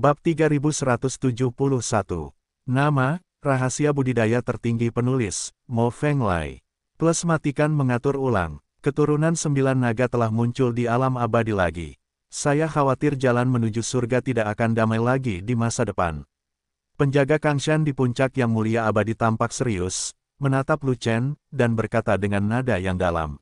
Bab 3171. Nama, Rahasia Budidaya Tertinggi Penulis, Mo Feng Lai. Plus matikan mengatur ulang, keturunan sembilan naga telah muncul di alam abadi lagi. Saya khawatir jalan menuju surga tidak akan damai lagi di masa depan. Penjaga Kangshan di puncak yang mulia abadi tampak serius, menatap Lu Chen, dan berkata dengan nada yang dalam.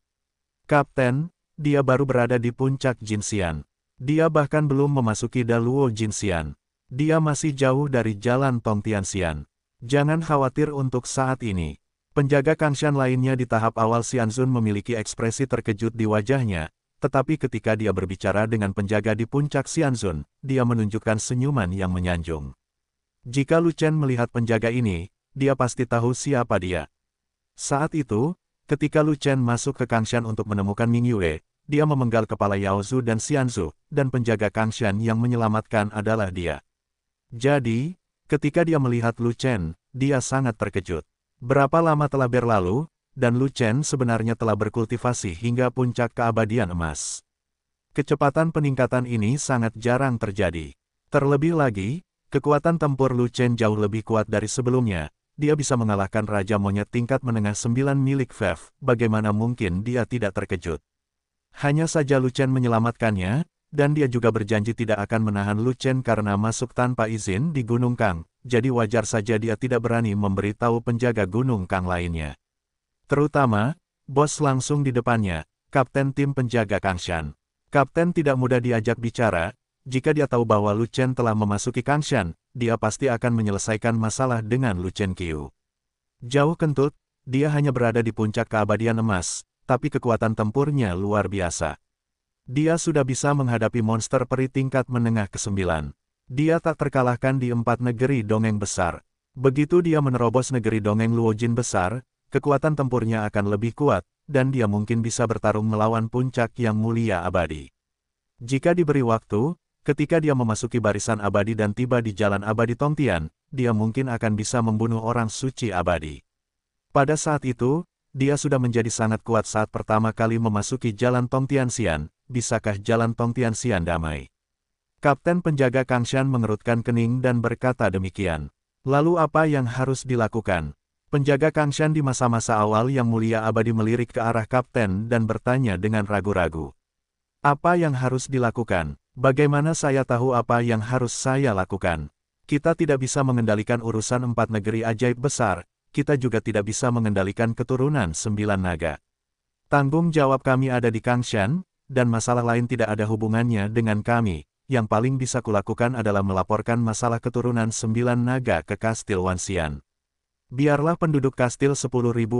Kapten, dia baru berada di puncak Jin Xian. Dia bahkan belum memasuki Daluo Jinxian. Dia masih jauh dari jalan Tianxian. Jangan khawatir untuk saat ini. Penjaga Kangshan lainnya di tahap awal Xianzun memiliki ekspresi terkejut di wajahnya, tetapi ketika dia berbicara dengan penjaga di puncak Xianzun, dia menunjukkan senyuman yang menyanjung. Jika Lu Chen melihat penjaga ini, dia pasti tahu siapa dia. Saat itu, ketika Lu Chen masuk ke Kangshan untuk menemukan Ming Yue, dia memenggal kepala Yaozu dan Xianzu, dan penjaga Shan yang menyelamatkan adalah dia. Jadi, ketika dia melihat Lu Chen, dia sangat terkejut. Berapa lama telah berlalu, dan Lu Chen sebenarnya telah berkultivasi hingga puncak keabadian emas. Kecepatan peningkatan ini sangat jarang terjadi. Terlebih lagi, kekuatan tempur Lu Chen jauh lebih kuat dari sebelumnya, dia bisa mengalahkan Raja Monyet tingkat menengah 9 milik Fev, bagaimana mungkin dia tidak terkejut. Hanya saja Lucen menyelamatkannya, dan dia juga berjanji tidak akan menahan Lucen karena masuk tanpa izin di Gunung Kang, jadi wajar saja dia tidak berani memberitahu penjaga Gunung Kang lainnya. Terutama, bos langsung di depannya, kapten tim penjaga Kangshan. Kapten tidak mudah diajak bicara, jika dia tahu bahwa Lucen telah memasuki Kangshan, dia pasti akan menyelesaikan masalah dengan Lucen Qiu. Jauh kentut, dia hanya berada di puncak keabadian emas, tapi kekuatan tempurnya luar biasa. Dia sudah bisa menghadapi monster peri tingkat menengah ke-9. Dia tak terkalahkan di empat negeri dongeng besar. Begitu dia menerobos negeri dongeng Luojin besar, kekuatan tempurnya akan lebih kuat, dan dia mungkin bisa bertarung melawan puncak yang mulia abadi. Jika diberi waktu, ketika dia memasuki barisan abadi dan tiba di jalan abadi Tongtian, dia mungkin akan bisa membunuh orang suci abadi. Pada saat itu, dia sudah menjadi sangat kuat saat pertama kali memasuki Jalan Tong Tianxian, bisakah Jalan Tong Tianxian damai? Kapten penjaga Kangshan mengerutkan kening dan berkata demikian. Lalu apa yang harus dilakukan? Penjaga Kangshan di masa-masa awal yang mulia abadi melirik ke arah kapten dan bertanya dengan ragu-ragu. Apa yang harus dilakukan? Bagaimana saya tahu apa yang harus saya lakukan? Kita tidak bisa mengendalikan urusan empat negeri ajaib besar, kita juga tidak bisa mengendalikan keturunan sembilan naga. Tanggung jawab kami ada di Kangshan, dan masalah lain tidak ada hubungannya dengan kami. Yang paling bisa kulakukan adalah melaporkan masalah keturunan sembilan naga ke Kastil Wansian. Biarlah penduduk kastil 10.000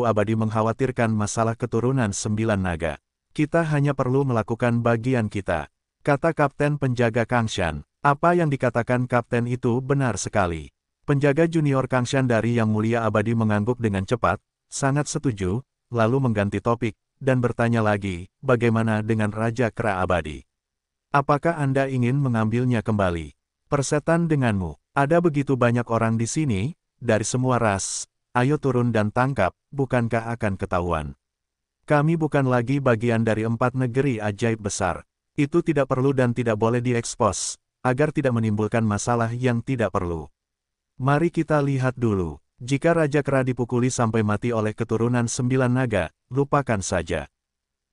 abadi mengkhawatirkan masalah keturunan sembilan naga. Kita hanya perlu melakukan bagian kita. Kata Kapten Penjaga Kangshan, apa yang dikatakan Kapten itu benar sekali. Penjaga junior Kangshan dari Yang Mulia Abadi mengangguk dengan cepat, sangat setuju, lalu mengganti topik, dan bertanya lagi, bagaimana dengan Raja Kera Abadi? Apakah Anda ingin mengambilnya kembali? Persetan denganmu, ada begitu banyak orang di sini, dari semua ras, ayo turun dan tangkap, bukankah akan ketahuan? Kami bukan lagi bagian dari empat negeri ajaib besar. Itu tidak perlu dan tidak boleh diekspos, agar tidak menimbulkan masalah yang tidak perlu. Mari kita lihat dulu. Jika Raja Kera dipukuli sampai mati oleh keturunan sembilan naga, lupakan saja.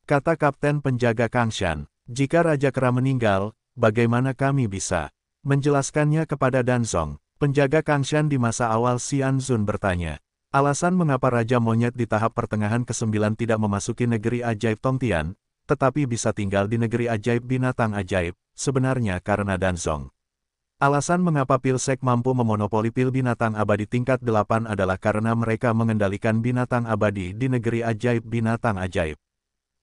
Kata Kapten Penjaga Kangshan, jika Raja Kera meninggal, bagaimana kami bisa? Menjelaskannya kepada Danzong, penjaga Kangshan di masa awal Xian Zun bertanya. Alasan mengapa Raja Monyet di tahap pertengahan ke-9 tidak memasuki negeri ajaib Tongtian, tetapi bisa tinggal di negeri ajaib binatang ajaib, sebenarnya karena Danzong. Alasan mengapa Pilsek mampu memonopoli pil binatang abadi tingkat 8 adalah karena mereka mengendalikan binatang abadi di negeri ajaib binatang ajaib.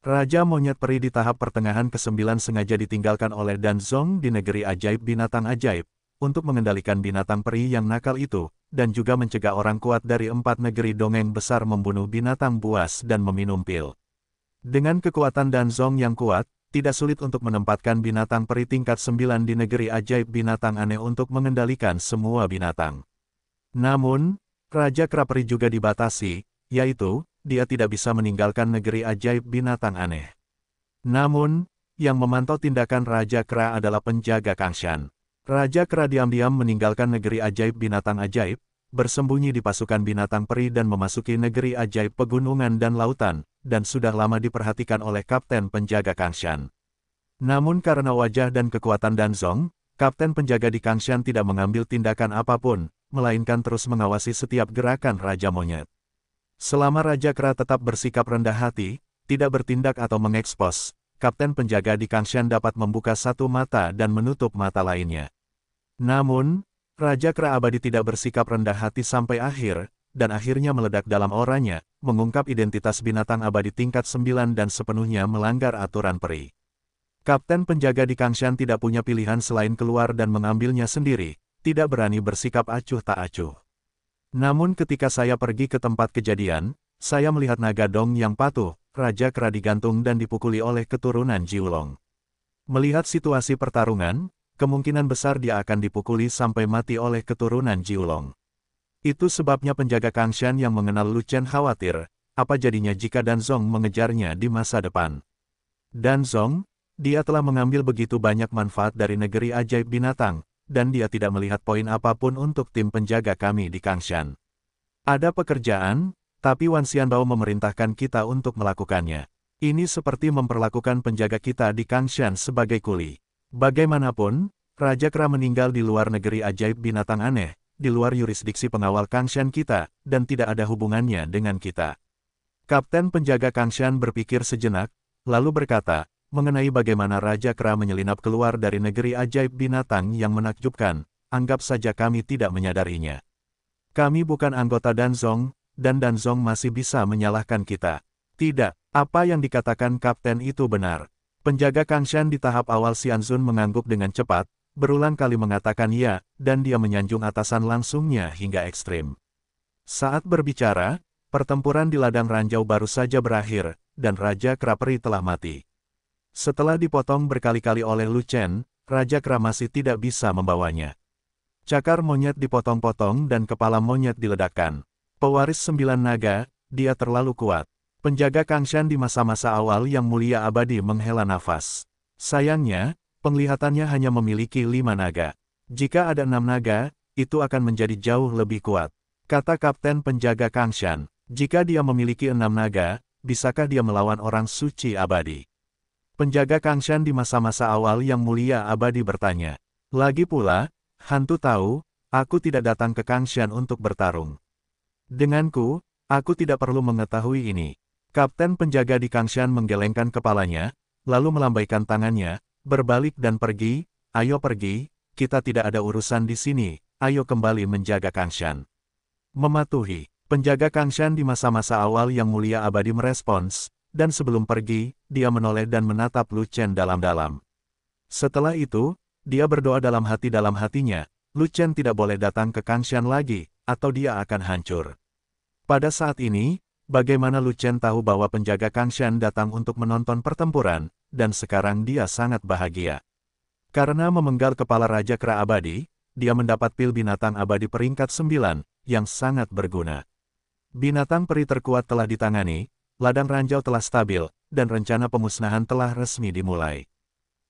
Raja Monyet Peri di tahap pertengahan ke-9 sengaja ditinggalkan oleh Dan Zong di negeri ajaib binatang ajaib, untuk mengendalikan binatang peri yang nakal itu, dan juga mencegah orang kuat dari empat negeri dongeng besar membunuh binatang buas dan meminum pil. Dengan kekuatan Dan Zong yang kuat, tidak sulit untuk menempatkan binatang peri tingkat 9 di negeri ajaib binatang aneh untuk mengendalikan semua binatang. Namun, Raja Kraperi juga dibatasi, yaitu, dia tidak bisa meninggalkan negeri ajaib binatang aneh. Namun, yang memantau tindakan Raja Kra adalah penjaga Kangshan. Raja Kra diam-diam meninggalkan negeri ajaib binatang ajaib, bersembunyi di pasukan binatang peri dan memasuki negeri ajaib pegunungan dan lautan, dan sudah lama diperhatikan oleh Kapten Penjaga Kangshan. Namun karena wajah dan kekuatan Danzong, Kapten Penjaga di Kangshan tidak mengambil tindakan apapun, melainkan terus mengawasi setiap gerakan Raja Monyet. Selama Raja Kera tetap bersikap rendah hati, tidak bertindak atau mengekspos, Kapten Penjaga di Kangshan dapat membuka satu mata dan menutup mata lainnya. Namun, Raja Kera Abadi tidak bersikap rendah hati sampai akhir, dan akhirnya meledak dalam oranya, mengungkap identitas binatang abadi tingkat 9 dan sepenuhnya melanggar aturan peri. Kapten penjaga di Kangshan tidak punya pilihan selain keluar dan mengambilnya sendiri, tidak berani bersikap acuh tak acuh. Namun ketika saya pergi ke tempat kejadian, saya melihat naga dong yang patuh, Raja Kera digantung dan dipukuli oleh keturunan Jiulong. Melihat situasi pertarungan, kemungkinan besar dia akan dipukuli sampai mati oleh keturunan Jiulong. Itu sebabnya penjaga Kangshan yang mengenal Lu Chen khawatir, apa jadinya jika Dan Danzong mengejarnya di masa depan. Dan Danzong, dia telah mengambil begitu banyak manfaat dari negeri ajaib binatang, dan dia tidak melihat poin apapun untuk tim penjaga kami di Kangshan. Ada pekerjaan, tapi Wan Xianbao memerintahkan kita untuk melakukannya. Ini seperti memperlakukan penjaga kita di Kangshan sebagai kuli. Bagaimanapun, Raja Kera meninggal di luar negeri ajaib binatang aneh, di luar yurisdiksi pengawal Kangshan kita, dan tidak ada hubungannya dengan kita. Kapten penjaga Kangshan berpikir sejenak, lalu berkata, mengenai bagaimana Raja Kera menyelinap keluar dari negeri ajaib binatang yang menakjubkan, anggap saja kami tidak menyadarinya. Kami bukan anggota Danzong, dan Danzong masih bisa menyalahkan kita. Tidak, apa yang dikatakan Kapten itu benar. Penjaga Kangshan di tahap awal Xianzun mengangguk dengan cepat, berulang kali mengatakan ya, dan dia menyanjung atasan langsungnya hingga ekstrim. Saat berbicara, pertempuran di ladang ranjau baru saja berakhir, dan Raja Kraperi telah mati. Setelah dipotong berkali-kali oleh Lu Chen, Raja masih tidak bisa membawanya. Cakar monyet dipotong-potong dan kepala monyet diledakkan. Pewaris sembilan naga, dia terlalu kuat. Penjaga Kangshan di masa-masa awal yang mulia abadi menghela nafas. Sayangnya, penglihatannya hanya memiliki lima naga. Jika ada enam naga, itu akan menjadi jauh lebih kuat. Kata Kapten Penjaga Kangshan, jika dia memiliki enam naga, bisakah dia melawan orang suci abadi? Penjaga Kangshan di masa-masa awal yang mulia abadi bertanya. Lagi pula, hantu tahu, aku tidak datang ke Kangshan untuk bertarung. Denganku, aku tidak perlu mengetahui ini. Kapten penjaga di Kangshan menggelengkan kepalanya, lalu melambaikan tangannya, berbalik dan pergi, ayo pergi, kita tidak ada urusan di sini, ayo kembali menjaga Kangshan. Mematuhi, penjaga Kangshan di masa-masa awal yang mulia abadi merespons, dan sebelum pergi, dia menoleh dan menatap Lu Chen dalam-dalam. Setelah itu, dia berdoa dalam hati dalam hatinya, Lu Chen tidak boleh datang ke Kangshan lagi, atau dia akan hancur. Pada saat ini, Bagaimana Lucien tahu bahwa penjaga Shan datang untuk menonton pertempuran, dan sekarang dia sangat bahagia. Karena memenggal kepala Raja Kera Abadi, dia mendapat pil binatang abadi peringkat 9, yang sangat berguna. Binatang peri terkuat telah ditangani, ladang ranjau telah stabil, dan rencana pemusnahan telah resmi dimulai.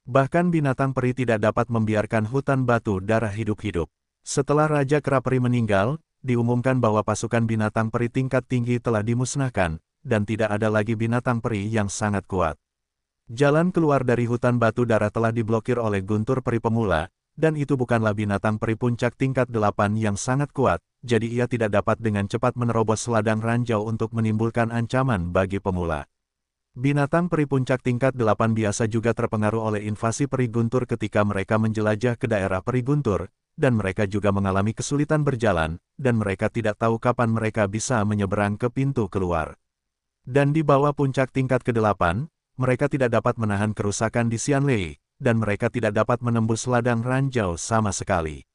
Bahkan binatang peri tidak dapat membiarkan hutan batu darah hidup-hidup. Setelah Raja Kera Peri meninggal, diumumkan bahwa pasukan binatang peri tingkat tinggi telah dimusnahkan, dan tidak ada lagi binatang peri yang sangat kuat. Jalan keluar dari hutan batu darah telah diblokir oleh guntur peri pemula, dan itu bukanlah binatang peri puncak tingkat delapan yang sangat kuat, jadi ia tidak dapat dengan cepat menerobos ladang ranjau untuk menimbulkan ancaman bagi pemula. Binatang peri puncak tingkat delapan biasa juga terpengaruh oleh invasi peri guntur ketika mereka menjelajah ke daerah peri guntur, dan mereka juga mengalami kesulitan berjalan, dan mereka tidak tahu kapan mereka bisa menyeberang ke pintu keluar. Dan di bawah puncak tingkat ke-8, mereka tidak dapat menahan kerusakan di Xianlei, dan mereka tidak dapat menembus ladang ranjau sama sekali.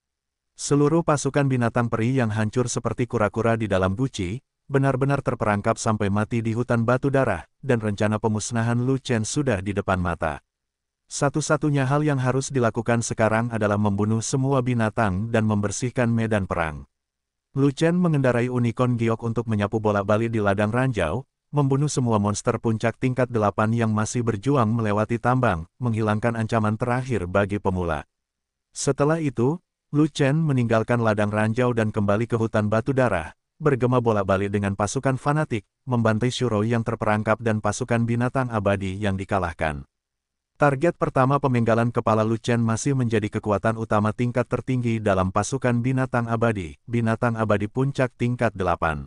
Seluruh pasukan binatang peri yang hancur seperti kura-kura di dalam buci benar-benar terperangkap sampai mati di hutan batu darah, dan rencana pemusnahan Lu Chen sudah di depan mata. Satu-satunya hal yang harus dilakukan sekarang adalah membunuh semua binatang dan membersihkan medan perang. Lu Chen mengendarai unicorn giok untuk menyapu bola bali di ladang ranjau, membunuh semua monster puncak tingkat delapan yang masih berjuang melewati tambang, menghilangkan ancaman terakhir bagi pemula. Setelah itu, Lu Chen meninggalkan ladang ranjau dan kembali ke hutan batu darah, bergema bola bali dengan pasukan fanatik, membantai Shuro yang terperangkap dan pasukan binatang abadi yang dikalahkan. Target pertama pemenggalan kepala Lucen masih menjadi kekuatan utama tingkat tertinggi dalam pasukan binatang abadi, binatang abadi puncak tingkat 8.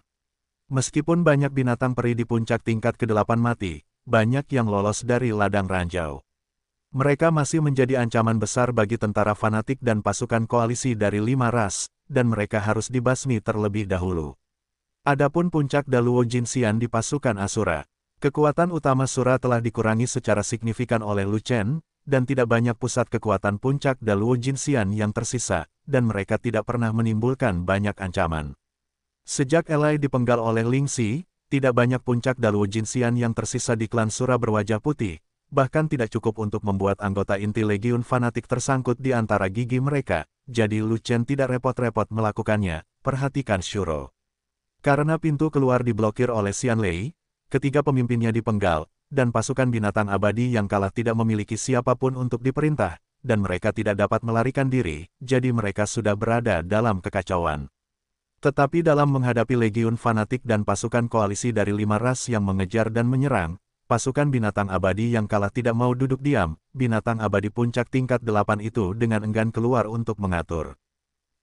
Meskipun banyak binatang peri di puncak tingkat ke-8 mati, banyak yang lolos dari ladang ranjau. Mereka masih menjadi ancaman besar bagi tentara fanatik dan pasukan koalisi dari lima ras, dan mereka harus dibasmi terlebih dahulu. Adapun puncak Daluo Jinxian di pasukan Asura, Kekuatan utama Sura telah dikurangi secara signifikan oleh Lu Chen, dan tidak banyak pusat kekuatan puncak Daluo Jinxian yang tersisa, dan mereka tidak pernah menimbulkan banyak ancaman. Sejak Elai dipenggal oleh Ling Xi, tidak banyak puncak Daluo Jinxian yang tersisa di klan Sura berwajah putih, bahkan tidak cukup untuk membuat anggota inti legiun fanatik tersangkut di antara gigi mereka, jadi Lu Chen tidak repot-repot melakukannya, perhatikan Shuro. Karena pintu keluar diblokir oleh Xian Lei, ketiga pemimpinnya dipenggal, dan pasukan binatang abadi yang kalah tidak memiliki siapapun untuk diperintah, dan mereka tidak dapat melarikan diri, jadi mereka sudah berada dalam kekacauan. Tetapi dalam menghadapi legiun fanatik dan pasukan koalisi dari lima ras yang mengejar dan menyerang, pasukan binatang abadi yang kalah tidak mau duduk diam, binatang abadi puncak tingkat delapan itu dengan enggan keluar untuk mengatur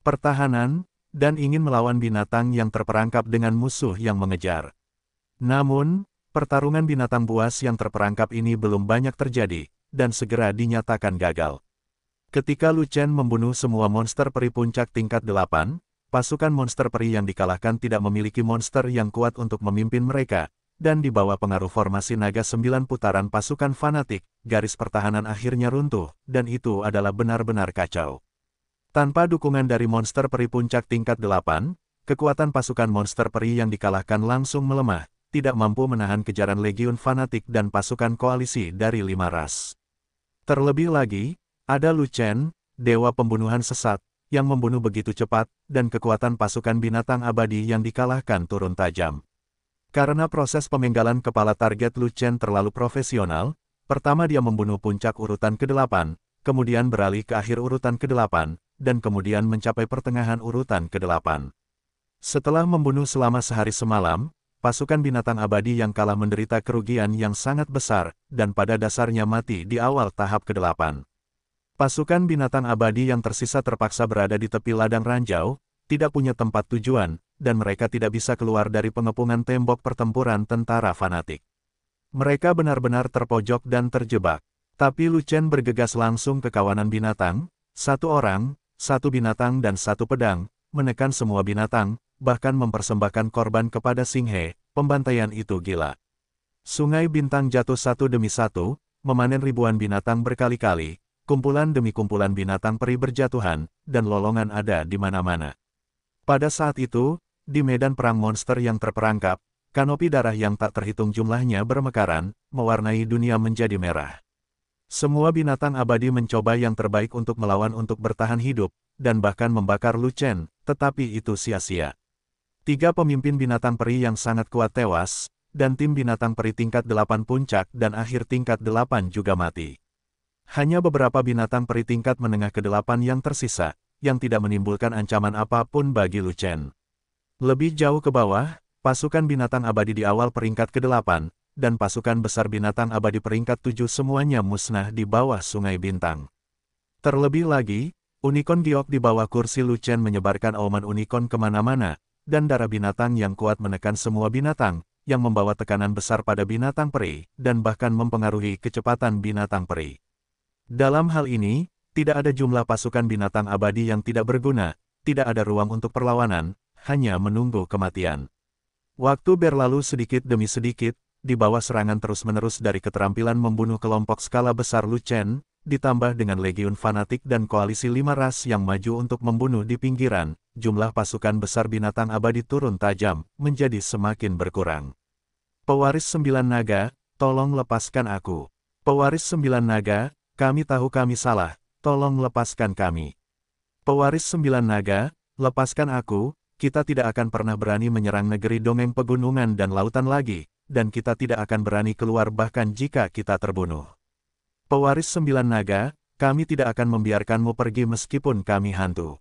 pertahanan, dan ingin melawan binatang yang terperangkap dengan musuh yang mengejar. Namun, pertarungan binatang buas yang terperangkap ini belum banyak terjadi, dan segera dinyatakan gagal. Ketika Lu Chen membunuh semua monster peri puncak tingkat 8, pasukan monster peri yang dikalahkan tidak memiliki monster yang kuat untuk memimpin mereka, dan di bawah pengaruh formasi naga 9 putaran pasukan fanatik, garis pertahanan akhirnya runtuh, dan itu adalah benar-benar kacau. Tanpa dukungan dari monster peri puncak tingkat 8, kekuatan pasukan monster peri yang dikalahkan langsung melemah, tidak mampu menahan kejaran legiun fanatik dan pasukan koalisi dari lima ras. Terlebih lagi, ada Lucen, dewa pembunuhan sesat, yang membunuh begitu cepat, dan kekuatan pasukan binatang abadi yang dikalahkan turun tajam. Karena proses pemenggalan kepala target Lucen terlalu profesional, pertama dia membunuh puncak urutan ke-8, kemudian beralih ke akhir urutan ke-8, dan kemudian mencapai pertengahan urutan ke-8. Setelah membunuh selama sehari semalam, pasukan binatang abadi yang kalah menderita kerugian yang sangat besar, dan pada dasarnya mati di awal tahap ke-8. Pasukan binatang abadi yang tersisa terpaksa berada di tepi ladang ranjau, tidak punya tempat tujuan, dan mereka tidak bisa keluar dari pengepungan tembok pertempuran tentara fanatik. Mereka benar-benar terpojok dan terjebak. Tapi Lucen bergegas langsung ke kawanan binatang, satu orang, satu binatang dan satu pedang, menekan semua binatang, bahkan mempersembahkan korban kepada Singhe, pembantaian itu gila. Sungai Bintang jatuh satu demi satu, memanen ribuan binatang berkali-kali, kumpulan demi kumpulan binatang peri berjatuhan, dan lolongan ada di mana-mana. Pada saat itu, di medan perang monster yang terperangkap, kanopi darah yang tak terhitung jumlahnya bermekaran, mewarnai dunia menjadi merah. Semua binatang abadi mencoba yang terbaik untuk melawan untuk bertahan hidup, dan bahkan membakar Lucen, tetapi itu sia-sia. Tiga pemimpin binatang peri yang sangat kuat tewas, dan tim binatang peri tingkat delapan puncak dan akhir tingkat delapan juga mati. Hanya beberapa binatang peri tingkat menengah ke delapan yang tersisa, yang tidak menimbulkan ancaman apapun bagi Lu Lebih jauh ke bawah, pasukan binatang abadi di awal peringkat ke delapan, dan pasukan besar binatang abadi peringkat tujuh semuanya musnah di bawah Sungai Bintang. Terlebih lagi, Unicorn Giok di bawah kursi Lu menyebarkan auman unicorn kemana-mana, dan darah binatang yang kuat menekan semua binatang, yang membawa tekanan besar pada binatang peri, dan bahkan mempengaruhi kecepatan binatang peri. Dalam hal ini, tidak ada jumlah pasukan binatang abadi yang tidak berguna, tidak ada ruang untuk perlawanan, hanya menunggu kematian. Waktu berlalu sedikit demi sedikit, di bawah serangan terus-menerus dari keterampilan membunuh kelompok skala besar Lu Chen, ditambah dengan legiun fanatik dan koalisi lima ras yang maju untuk membunuh di pinggiran, jumlah pasukan besar binatang abadi turun tajam, menjadi semakin berkurang. Pewaris sembilan naga, tolong lepaskan aku. Pewaris sembilan naga, kami tahu kami salah, tolong lepaskan kami. Pewaris sembilan naga, lepaskan aku, kita tidak akan pernah berani menyerang negeri dongeng pegunungan dan lautan lagi, dan kita tidak akan berani keluar bahkan jika kita terbunuh. Pewaris sembilan naga, kami tidak akan membiarkanmu pergi meskipun kami hantu.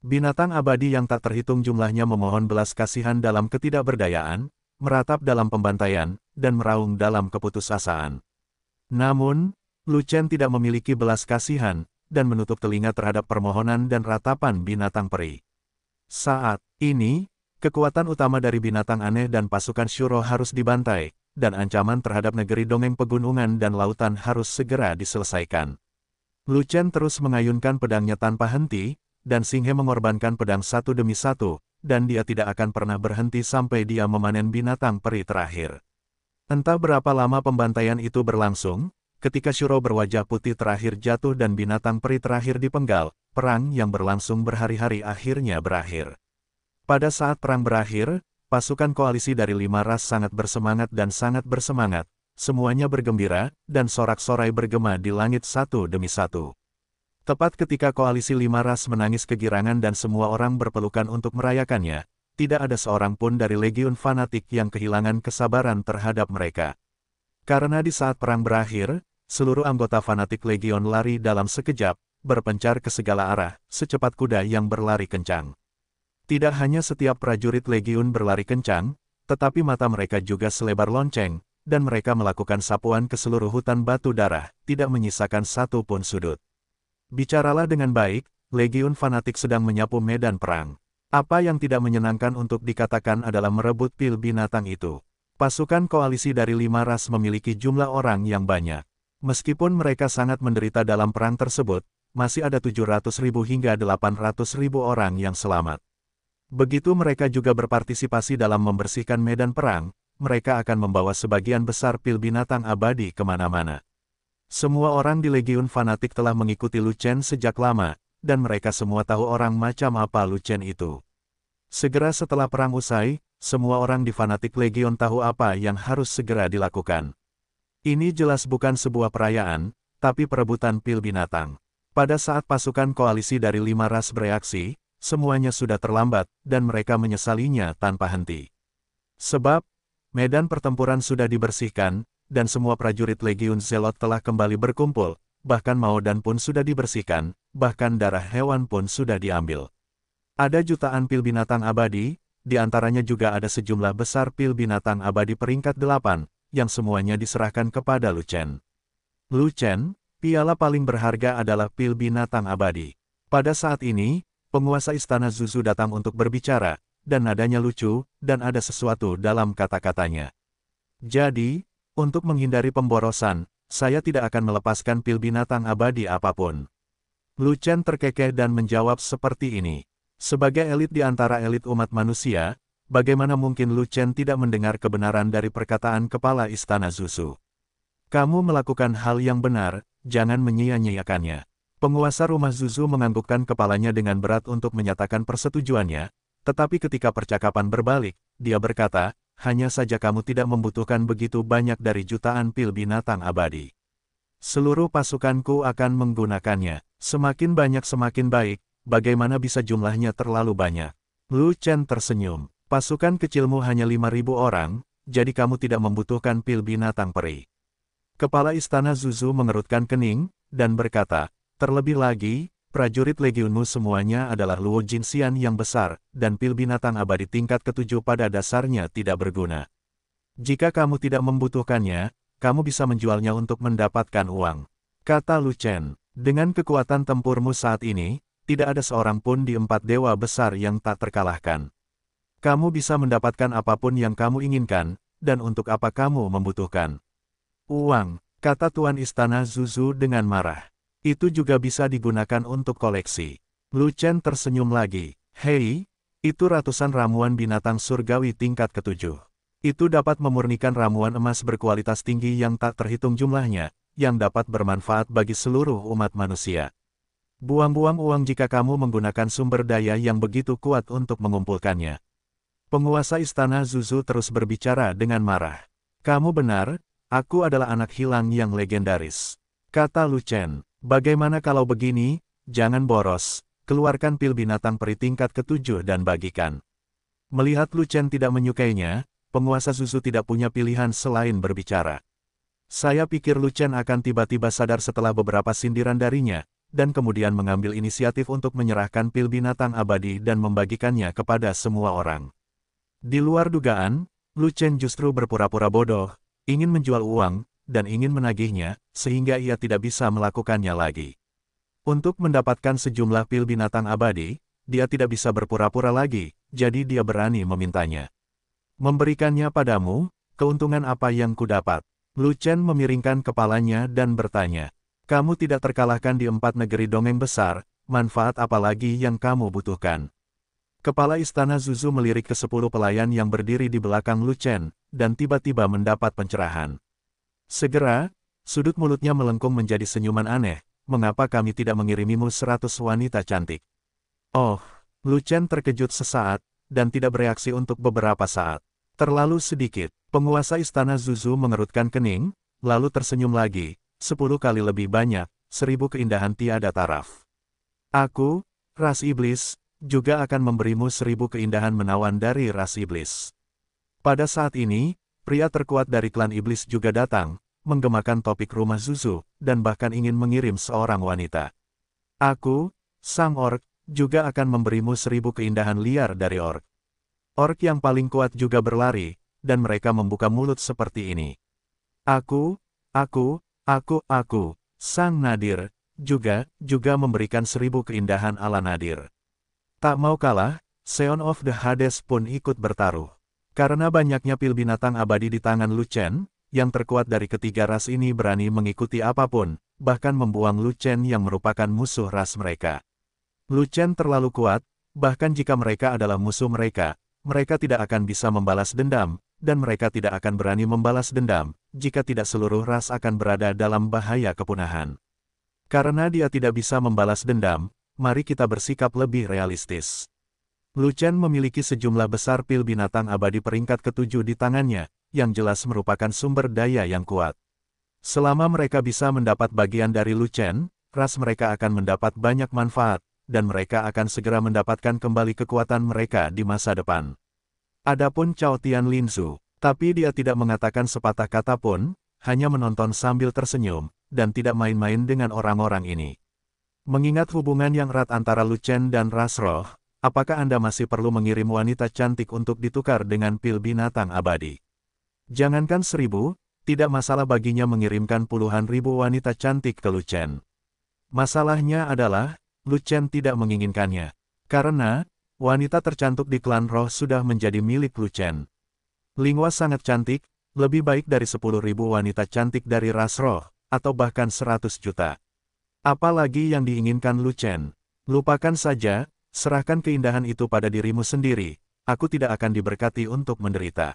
Binatang abadi yang tak terhitung jumlahnya memohon belas kasihan dalam ketidakberdayaan, meratap dalam pembantaian, dan meraung dalam keputusasaan. Namun, Lucen tidak memiliki belas kasihan, dan menutup telinga terhadap permohonan dan ratapan binatang peri. Saat ini, kekuatan utama dari binatang aneh dan pasukan Shuro harus dibantai, dan ancaman terhadap negeri dongeng pegunungan dan lautan harus segera diselesaikan. Lu Chen terus mengayunkan pedangnya tanpa henti, dan Singhe mengorbankan pedang satu demi satu, dan dia tidak akan pernah berhenti sampai dia memanen binatang peri terakhir. Entah berapa lama pembantaian itu berlangsung, ketika Shuro berwajah putih terakhir jatuh dan binatang peri terakhir dipenggal, perang yang berlangsung berhari-hari akhirnya berakhir. Pada saat perang berakhir, Pasukan koalisi dari lima ras sangat bersemangat dan sangat bersemangat, semuanya bergembira, dan sorak-sorai bergema di langit satu demi satu. Tepat ketika koalisi lima ras menangis kegirangan dan semua orang berpelukan untuk merayakannya, tidak ada seorang pun dari legiun fanatik yang kehilangan kesabaran terhadap mereka. Karena di saat perang berakhir, seluruh anggota fanatik legion lari dalam sekejap, berpencar ke segala arah, secepat kuda yang berlari kencang. Tidak hanya setiap prajurit legiun berlari kencang, tetapi mata mereka juga selebar lonceng, dan mereka melakukan sapuan ke seluruh hutan batu darah, tidak menyisakan satu pun sudut. Bicaralah dengan baik, legiun fanatik sedang menyapu medan perang. Apa yang tidak menyenangkan untuk dikatakan adalah merebut pil binatang itu. Pasukan koalisi dari lima ras memiliki jumlah orang yang banyak. Meskipun mereka sangat menderita dalam perang tersebut, masih ada 700.000 hingga 800.000 orang yang selamat. Begitu mereka juga berpartisipasi dalam membersihkan medan perang, mereka akan membawa sebagian besar pil binatang abadi kemana-mana. Semua orang di Legiun Fanatik telah mengikuti Lucen sejak lama, dan mereka semua tahu orang macam apa Lucen itu. Segera setelah perang usai, semua orang di Fanatik Legion tahu apa yang harus segera dilakukan. Ini jelas bukan sebuah perayaan, tapi perebutan pil binatang. Pada saat pasukan koalisi dari lima ras bereaksi, semuanya sudah terlambat, dan mereka menyesalinya tanpa henti. Sebab, medan pertempuran sudah dibersihkan, dan semua prajurit Legiun Zelot telah kembali berkumpul, bahkan Maodan pun sudah dibersihkan, bahkan darah hewan pun sudah diambil. Ada jutaan pil binatang abadi, di antaranya juga ada sejumlah besar pil binatang abadi peringkat delapan, yang semuanya diserahkan kepada Lucen. Lucen, piala paling berharga adalah pil binatang abadi. Pada saat ini, penguasa istana Zuzu datang untuk berbicara, dan nadanya lucu, dan ada sesuatu dalam kata-katanya. Jadi, untuk menghindari pemborosan, saya tidak akan melepaskan pil binatang abadi apapun. Lucen terkekeh dan menjawab seperti ini. Sebagai elit di antara elit umat manusia, bagaimana mungkin Lucen tidak mendengar kebenaran dari perkataan kepala istana Zuzu? Kamu melakukan hal yang benar, jangan menyia-nyiakannya. Penguasa rumah Zuzu menganggukkan kepalanya dengan berat untuk menyatakan persetujuannya, tetapi ketika percakapan berbalik, dia berkata, hanya saja kamu tidak membutuhkan begitu banyak dari jutaan pil binatang abadi. Seluruh pasukanku akan menggunakannya, semakin banyak semakin baik, bagaimana bisa jumlahnya terlalu banyak. Lu Chen tersenyum, pasukan kecilmu hanya 5.000 orang, jadi kamu tidak membutuhkan pil binatang peri. Kepala istana Zuzu mengerutkan kening, dan berkata, Terlebih lagi, prajurit legiunmu semuanya adalah Luo Jinxian yang besar, dan pil binatang abadi tingkat ketujuh pada dasarnya tidak berguna. Jika kamu tidak membutuhkannya, kamu bisa menjualnya untuk mendapatkan uang. Kata Lu Chen, dengan kekuatan tempurmu saat ini, tidak ada seorang pun di empat dewa besar yang tak terkalahkan. Kamu bisa mendapatkan apapun yang kamu inginkan, dan untuk apa kamu membutuhkan. Uang, kata Tuan Istana Zuzu dengan marah. Itu juga bisa digunakan untuk koleksi. Lu Chen tersenyum lagi. Hei, itu ratusan ramuan binatang surgawi tingkat ketujuh. Itu dapat memurnikan ramuan emas berkualitas tinggi yang tak terhitung jumlahnya, yang dapat bermanfaat bagi seluruh umat manusia. Buang-buang uang jika kamu menggunakan sumber daya yang begitu kuat untuk mengumpulkannya. Penguasa istana Zuzu terus berbicara dengan marah. Kamu benar, aku adalah anak hilang yang legendaris. Kata Lu Chen. Bagaimana kalau begini? Jangan boros. Keluarkan pil binatang peri tingkat ketujuh dan bagikan. Melihat Lucen tidak menyukainya, penguasa susu tidak punya pilihan selain berbicara. Saya pikir Lucen akan tiba-tiba sadar setelah beberapa sindiran darinya, dan kemudian mengambil inisiatif untuk menyerahkan pil binatang abadi dan membagikannya kepada semua orang. Di luar dugaan, Lucen justru berpura-pura bodoh, ingin menjual uang, dan ingin menagihnya, sehingga ia tidak bisa melakukannya lagi. Untuk mendapatkan sejumlah pil binatang abadi, dia tidak bisa berpura-pura lagi, jadi dia berani memintanya. Memberikannya padamu, keuntungan apa yang kudapat? Lu Chen memiringkan kepalanya dan bertanya, kamu tidak terkalahkan di empat negeri dongeng besar, manfaat apa lagi yang kamu butuhkan? Kepala Istana Zuzu melirik ke sepuluh pelayan yang berdiri di belakang Lu Chen, dan tiba-tiba mendapat pencerahan. Segera, sudut mulutnya melengkung menjadi senyuman aneh, mengapa kami tidak mengirimimu seratus wanita cantik? Oh, Lucian terkejut sesaat, dan tidak bereaksi untuk beberapa saat. Terlalu sedikit, penguasa istana Zuzu mengerutkan kening, lalu tersenyum lagi, sepuluh kali lebih banyak, seribu keindahan tiada taraf. Aku, ras iblis, juga akan memberimu seribu keindahan menawan dari ras iblis. Pada saat ini, pria terkuat dari klan iblis juga datang, menggemakan topik rumah Zuzu, dan bahkan ingin mengirim seorang wanita. Aku, sang ork, juga akan memberimu seribu keindahan liar dari ork. Ork yang paling kuat juga berlari, dan mereka membuka mulut seperti ini. Aku, aku, aku, aku, sang Nadir, juga, juga memberikan seribu keindahan ala Nadir. Tak mau kalah, Seon of the Hades pun ikut bertaruh. Karena banyaknya pil binatang abadi di tangan Lu Chen, yang terkuat dari ketiga ras ini berani mengikuti apapun, bahkan membuang Lu Chen yang merupakan musuh ras mereka. Lu Chen terlalu kuat, bahkan jika mereka adalah musuh mereka, mereka tidak akan bisa membalas dendam, dan mereka tidak akan berani membalas dendam, jika tidak seluruh ras akan berada dalam bahaya kepunahan. Karena dia tidak bisa membalas dendam, mari kita bersikap lebih realistis. Lu memiliki sejumlah besar pil binatang abadi peringkat ketujuh di tangannya, yang jelas merupakan sumber daya yang kuat. Selama mereka bisa mendapat bagian dari Lu ras mereka akan mendapat banyak manfaat, dan mereka akan segera mendapatkan kembali kekuatan mereka di masa depan. Adapun Cao Tian Linzu, tapi dia tidak mengatakan sepatah kata pun, hanya menonton sambil tersenyum, dan tidak main-main dengan orang-orang ini. Mengingat hubungan yang erat antara Lu dan Ras Roh, apakah Anda masih perlu mengirim wanita cantik untuk ditukar dengan pil binatang abadi? Jangankan seribu, tidak masalah baginya mengirimkan puluhan ribu wanita cantik ke Lucen. Masalahnya adalah, Lucen tidak menginginkannya. Karena, wanita tercantik di klan roh sudah menjadi milik Lucen. Lingwa sangat cantik, lebih baik dari sepuluh ribu wanita cantik dari ras roh, atau bahkan seratus juta. Apalagi yang diinginkan Lucen. Lupakan saja, Serahkan keindahan itu pada dirimu sendiri, aku tidak akan diberkati untuk menderita.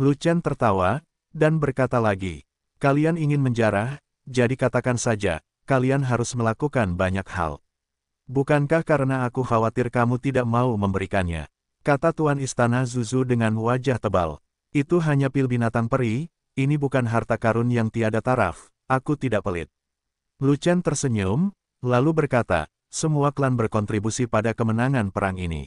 Lucian tertawa, dan berkata lagi, Kalian ingin menjarah, jadi katakan saja, kalian harus melakukan banyak hal. Bukankah karena aku khawatir kamu tidak mau memberikannya? Kata Tuan Istana Zuzu dengan wajah tebal. Itu hanya pil binatang peri, ini bukan harta karun yang tiada taraf, aku tidak pelit. Lucian tersenyum, lalu berkata, semua klan berkontribusi pada kemenangan perang ini.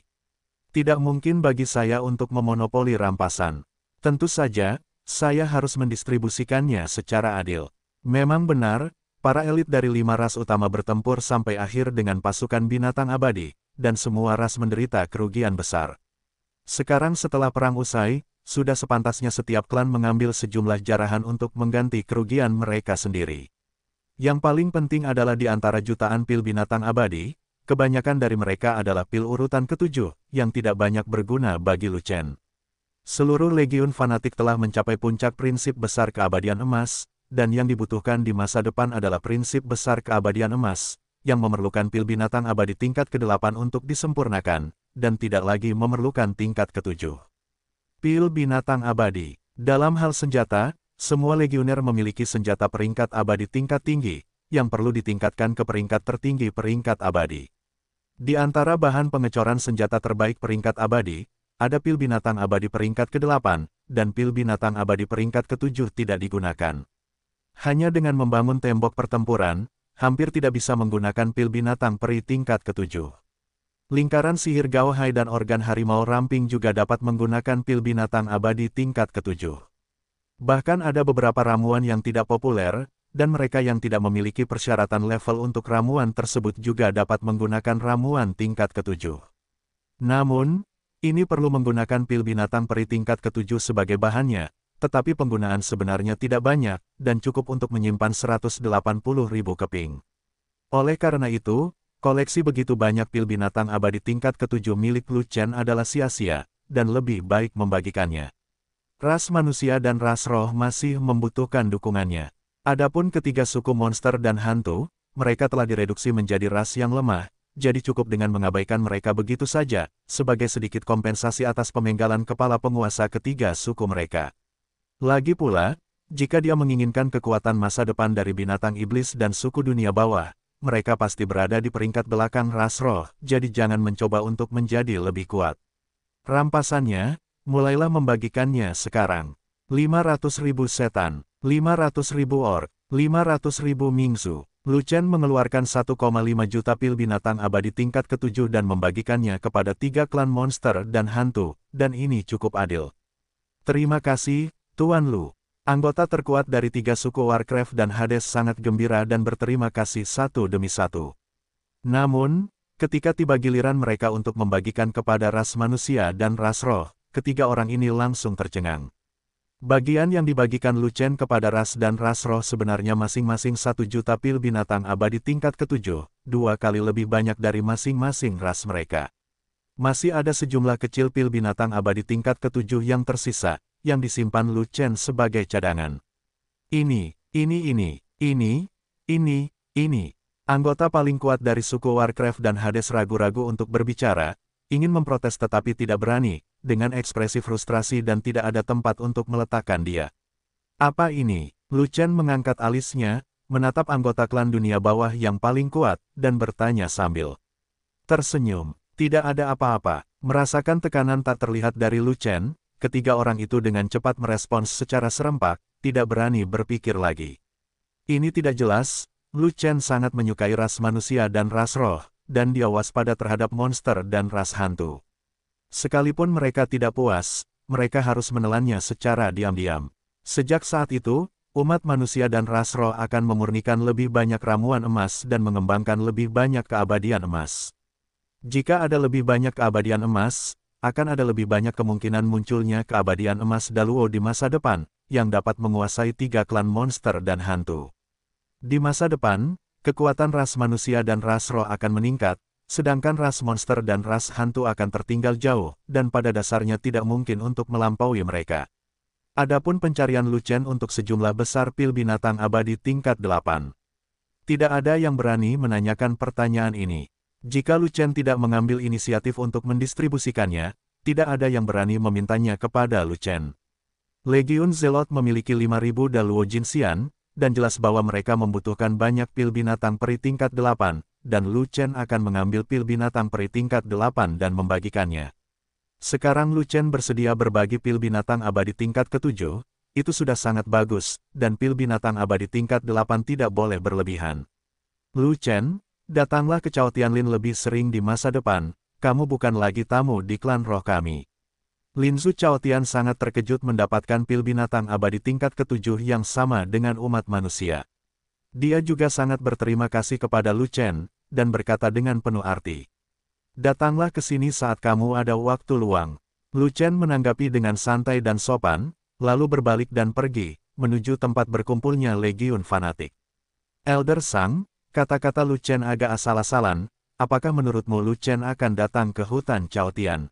Tidak mungkin bagi saya untuk memonopoli rampasan. Tentu saja, saya harus mendistribusikannya secara adil. Memang benar, para elit dari lima ras utama bertempur sampai akhir dengan pasukan binatang abadi, dan semua ras menderita kerugian besar. Sekarang setelah perang usai, sudah sepantasnya setiap klan mengambil sejumlah jarahan untuk mengganti kerugian mereka sendiri. Yang paling penting adalah di antara jutaan pil binatang abadi, kebanyakan dari mereka adalah pil urutan ketujuh, yang tidak banyak berguna bagi Lucen. Seluruh legiun fanatik telah mencapai puncak prinsip besar keabadian emas, dan yang dibutuhkan di masa depan adalah prinsip besar keabadian emas, yang memerlukan pil binatang abadi tingkat ke-8 untuk disempurnakan, dan tidak lagi memerlukan tingkat ke-7. Pil binatang abadi Dalam hal senjata, semua legioner memiliki senjata peringkat abadi tingkat tinggi, yang perlu ditingkatkan ke peringkat tertinggi peringkat abadi. Di antara bahan pengecoran senjata terbaik peringkat abadi, ada pil binatang abadi peringkat ke-8, dan pil binatang abadi peringkat ke-7 tidak digunakan. Hanya dengan membangun tembok pertempuran, hampir tidak bisa menggunakan pil binatang peri tingkat ke-7. Lingkaran sihir Gao Hai dan organ harimau ramping juga dapat menggunakan pil binatang abadi tingkat ketujuh. Bahkan ada beberapa ramuan yang tidak populer, dan mereka yang tidak memiliki persyaratan level untuk ramuan tersebut juga dapat menggunakan ramuan tingkat ketujuh. Namun, ini perlu menggunakan pil binatang peri tingkat ketujuh sebagai bahannya, tetapi penggunaan sebenarnya tidak banyak, dan cukup untuk menyimpan 180 ribu keping. Oleh karena itu, koleksi begitu banyak pil binatang abadi tingkat ketujuh milik Lu Chen adalah sia-sia, dan lebih baik membagikannya. Ras manusia dan ras roh masih membutuhkan dukungannya. Adapun ketiga suku monster dan hantu, mereka telah direduksi menjadi ras yang lemah, jadi cukup dengan mengabaikan mereka begitu saja, sebagai sedikit kompensasi atas pemenggalan kepala penguasa ketiga suku mereka. Lagi pula, jika dia menginginkan kekuatan masa depan dari binatang iblis dan suku dunia bawah, mereka pasti berada di peringkat belakang ras roh, jadi jangan mencoba untuk menjadi lebih kuat. Rampasannya, mulailah membagikannya sekarang. 500 ribu setan, 500 ribu ork, 500 ribu mingzu. Lu Chen mengeluarkan 1,5 juta pil binatang abadi tingkat ketujuh dan membagikannya kepada tiga klan monster dan hantu, dan ini cukup adil. Terima kasih, Tuan Lu. Anggota terkuat dari tiga suku Warcraft dan Hades sangat gembira dan berterima kasih satu demi satu. Namun, ketika tiba giliran mereka untuk membagikan kepada ras manusia dan ras roh, ketiga orang ini langsung tercengang. Bagian yang dibagikan Lucen kepada ras dan ras roh sebenarnya masing-masing satu juta pil binatang abadi tingkat ketujuh, dua kali lebih banyak dari masing-masing ras mereka. Masih ada sejumlah kecil pil binatang abadi tingkat ketujuh yang tersisa, yang disimpan Lucen sebagai cadangan. Ini, ini, ini, ini, ini, ini. Anggota paling kuat dari suku Warcraft dan Hades ragu-ragu untuk berbicara, ingin memprotes tetapi tidak berani, dengan ekspresi frustrasi dan tidak ada tempat untuk meletakkan dia. Apa ini? Chen mengangkat alisnya, menatap anggota klan dunia bawah yang paling kuat, dan bertanya sambil tersenyum. Tidak ada apa-apa, merasakan tekanan tak terlihat dari Chen, ketiga orang itu dengan cepat merespons secara serempak, tidak berani berpikir lagi. Ini tidak jelas, Lu Chen sangat menyukai ras manusia dan ras roh, dan dia waspada terhadap monster dan ras hantu. Sekalipun mereka tidak puas, mereka harus menelannya secara diam-diam. Sejak saat itu, umat manusia dan ras roh akan memurnikan lebih banyak ramuan emas dan mengembangkan lebih banyak keabadian emas. Jika ada lebih banyak keabadian emas, akan ada lebih banyak kemungkinan munculnya keabadian emas Daluo di masa depan, yang dapat menguasai tiga klan monster dan hantu. Di masa depan, kekuatan ras manusia dan ras roh akan meningkat, Sedangkan ras monster dan ras hantu akan tertinggal jauh, dan pada dasarnya tidak mungkin untuk melampaui mereka. Adapun pencarian Lucen untuk sejumlah besar pil binatang abadi tingkat 8. Tidak ada yang berani menanyakan pertanyaan ini. Jika Lucen tidak mengambil inisiatif untuk mendistribusikannya, tidak ada yang berani memintanya kepada Lucen. Legion Zelot memiliki 5.000 Daluo Jinxian, dan jelas bahwa mereka membutuhkan banyak pil binatang peri tingkat 8, dan Lu Chen akan mengambil pil binatang peri tingkat 8 dan membagikannya. Sekarang Lu Chen bersedia berbagi pil binatang abadi tingkat ke-7, itu sudah sangat bagus, dan pil binatang abadi tingkat 8 tidak boleh berlebihan. Lu Chen, datanglah ke Cao Tianlin lebih sering di masa depan, kamu bukan lagi tamu di klan roh kami. Lin Zhu Cao Tian sangat terkejut mendapatkan pil binatang abadi tingkat ketujuh yang sama dengan umat manusia. Dia juga sangat berterima kasih kepada Lu Chen, dan berkata dengan penuh arti. Datanglah ke sini saat kamu ada waktu luang. Lu Chen menanggapi dengan santai dan sopan, lalu berbalik dan pergi, menuju tempat berkumpulnya legiun fanatik. Elder Sang, kata-kata Lu Chen agak asal-asalan, apakah menurutmu Lu Chen akan datang ke hutan Tian?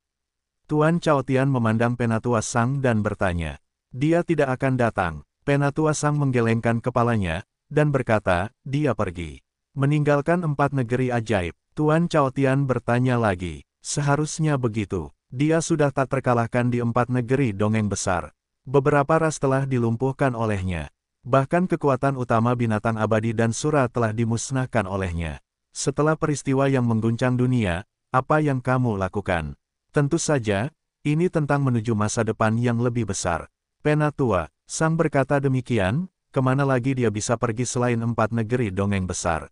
Tuan Tian memandang Penatua Sang dan bertanya. Dia tidak akan datang. Penatua Sang menggelengkan kepalanya, dan berkata, dia pergi. Meninggalkan empat negeri ajaib, Tuan Tian bertanya lagi. Seharusnya begitu. Dia sudah tak terkalahkan di empat negeri dongeng besar. Beberapa ras telah dilumpuhkan olehnya. Bahkan kekuatan utama binatang abadi dan sura telah dimusnahkan olehnya. Setelah peristiwa yang mengguncang dunia, apa yang kamu lakukan? Tentu saja, ini tentang menuju masa depan yang lebih besar. Penatua, sang berkata demikian, kemana lagi dia bisa pergi selain empat negeri dongeng besar.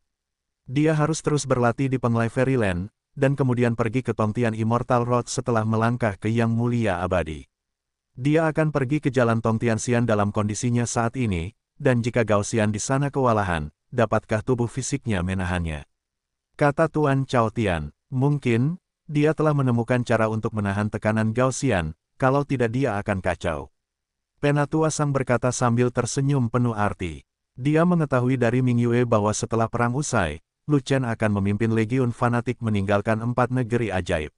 Dia harus terus berlatih di Penglai Fairyland, dan kemudian pergi ke Tongtian Immortal Road setelah melangkah ke Yang Mulia Abadi. Dia akan pergi ke Jalan Tongtian Xian dalam kondisinya saat ini, dan jika Gaussian di sana kewalahan, dapatkah tubuh fisiknya menahannya? Kata Tuan Chao Tian, mungkin, dia telah menemukan cara untuk menahan tekanan Gaussian, kalau tidak dia akan kacau. Penatua Sang berkata sambil tersenyum penuh arti. Dia mengetahui dari Ming Yue bahwa setelah perang usai, Luchen akan memimpin legiun fanatik meninggalkan empat negeri ajaib.